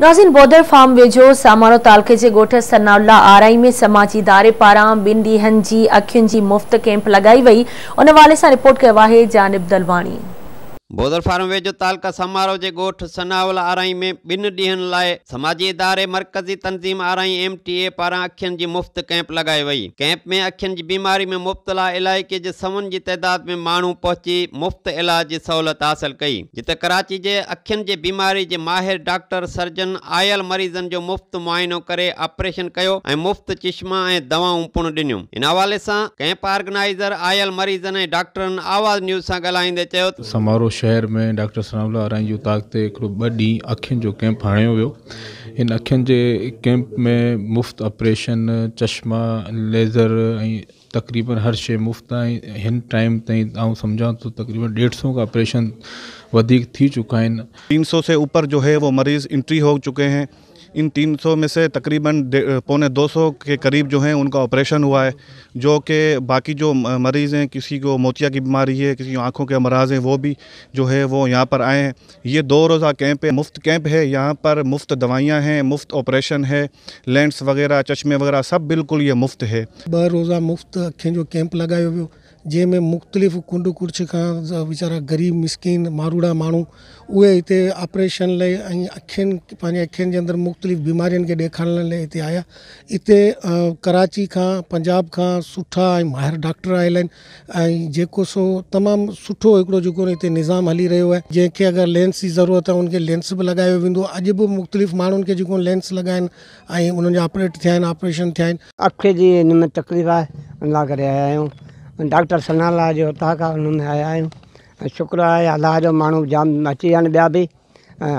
नाजिन bother farm वेझो सामानो तालके के गोठ सनाउल्ला आराई में समाजी इदारे पारा बिन ॾींहंनि की अखियुनि की मुफ़्त कैंप लगाई वही उन हवाले सां रिपोर्ट किया है जानब दलवाणी बोदरफार्म वेझो तालका समोह जे ॻोठ सनावल आराई में ॿिनि ॾींहनि लाइ समाजी इदारे मर्कज़ी तनज़ीम आराई एम टी ए पारां मुफ़्त कैंप लॻाए वई कैंप में अखियुनि जी बीमारी में मुफ़्तला इलाइक़े जे समून जी तइदाद में माण्हू पहुची मुफ़्त इलाज जी सहूलियत कई जिते कराची जे अखियुनि जे बीमारी जे माहिर डॉक्टर सर्जन आयल मरीज़नि जो मुफ़्त मुआइनो करे कयो ऐं चश्मा ऐं दवाऊं पुण हवाले सां आयल मरीज़नि ऐं डॉक्टरनि आवाज़ न्यूज़ सां ॻाल्हाईंदे चयो शहर में डॉक्टर सनावला आराई जो ताक़त हिकिड़ो ॿ ॾींहं अखियुनि जो कैंप हणियो वो इन अखियन के कैंप में मुफ़्त ऑपरेशन चश्मा लेज़र तक़रीबन हर शे मुफ़्त इन टाइम तुम समझा तो तकरीबन डेढ़ सौ का ऑपरेशन थी चुका है तीन सौ से ऊपर जो है वो मरीज़ इंट्री हो चुके हैं इन 300 में से तकरीबन पौने 200 के करीब जो हैं उनका ऑपरेशन हुआ है जो कि बाकी जो मरीज़ हैं किसी को मोतिया की बीमारी है किसी को आँखों के अमराज हैं वो भी जो है वो यहाँ पर आए हैं ये दो रोज़ा कैंप है मुफ्त कैंप है यहाँ पर मुफ्त दवाइयाँ हैं मुफ्त ऑपरेशन है लेंस वगैरह चश्मे वगैरह सब बिल्कुल ये मुफ्त है ब रोज़ा मुफ्त अखें जो कैंप लगाए हुए जंहिंमें मुख़्तलिफ़ कुंड कुर्छ खां वीचारा ग़रीब मिसकिन मारूड़ा माण्हू उहे हिते ऑपरेशन लाइ ऐं अखियुनि पंहिंजे अखियुनि जे अंदरि मुख़्तलिफ़ बीमारियुनि खे ॾेखारण लाइ हिते आया हिते कराची खां पंजाब खां सुठा ऐं माहिर डॉक्टर आयल आहिनि ऐं जेको सो तमामु सुठो हिकिड़ो जेको हिते निज़ाम हली रहियो आहे जंहिंखे अगरि लेंस जी ज़रूरत आहे उनखे लेंस बि लॻायो वेंदो आहे अॼु बि मुख़्तलिफ़ माण्हुनि खे जेको लेंस लॻाइनि ऐं उन्हनि जा ऑपरेट थिया आहिनि ऑपरेशन थिया आहिनि अखि जी हिन में तकलीफ़ आहे इन लाइ करे आया आहियूं डॉक्टर सनाला जो ताक़ा का उन्होंने आया हूँ शुक्र है अल्लाह जो मानू जाम अची जान आहिनि भी बि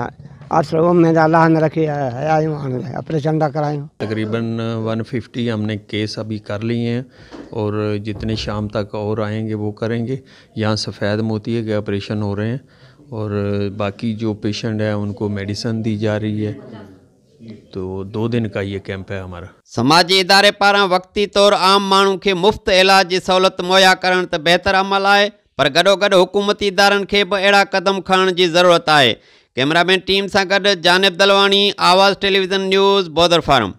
आश्रम में अल्लाह अलाह रखी आया हूँ ऑपरेशन था करायूं तकरीबन 150 हमने केस अभी कर लिए हैं और जितने शाम तक और आएंगे वो करेंगे यहाँ सफ़ेद मोती है कि ऑपरेशन हो रहे हैं और बाकी जो पेशेंट हैं उनको मेडिसन दी जा रही है तो दो दिन का ये कैंप है हमारा समाजी इदारे पारा वक़्ती तौर आम मानू के मुफ़्त इलाज की सहूलत मुहैया करणु त बहितरु अमल है पर गॾो गॾु हुकूमती इदारनि खे बि अहिड़ा क़दम खणण जी ज़रूरत आहे कैमरामैन टीम से गड जानेब दलवाणी आवाज़ टेलीविज़न न्यूज़ बोदर फार्म